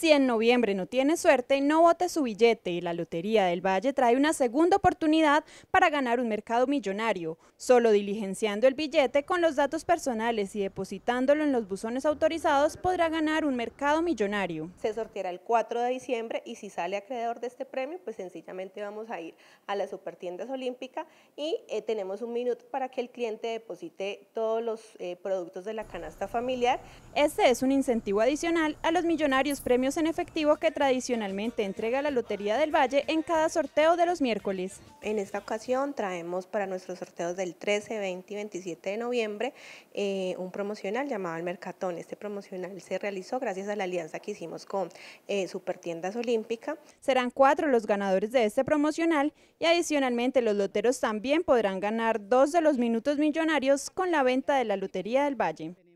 Si en noviembre no tiene suerte, no vote su billete y la Lotería del Valle trae una segunda oportunidad para ganar un mercado millonario, solo diligenciando el billete con los datos personales y depositándolo en los buzones autorizados podrá ganar un mercado millonario. Se sorteará el 4 de diciembre y si sale acreedor de este premio, pues sencillamente vamos a ir a las supertiendas olímpica y eh, tenemos un minuto para que el cliente deposite todos los eh, productos de la canasta familiar. Este es un incentivo adicional a los millonarios premios en efectivo que tradicionalmente entrega la Lotería del Valle en cada sorteo de los miércoles. En esta ocasión traemos para nuestros sorteos del 13, 20 y 27 de noviembre eh, un promocional llamado El Mercatón. Este promocional se realizó gracias a la alianza que hicimos con eh, Supertiendas Olímpica. Serán cuatro los ganadores de este promocional y adicionalmente los loteros también podrán ganar dos de los minutos millonarios con la venta de la Lotería del Valle.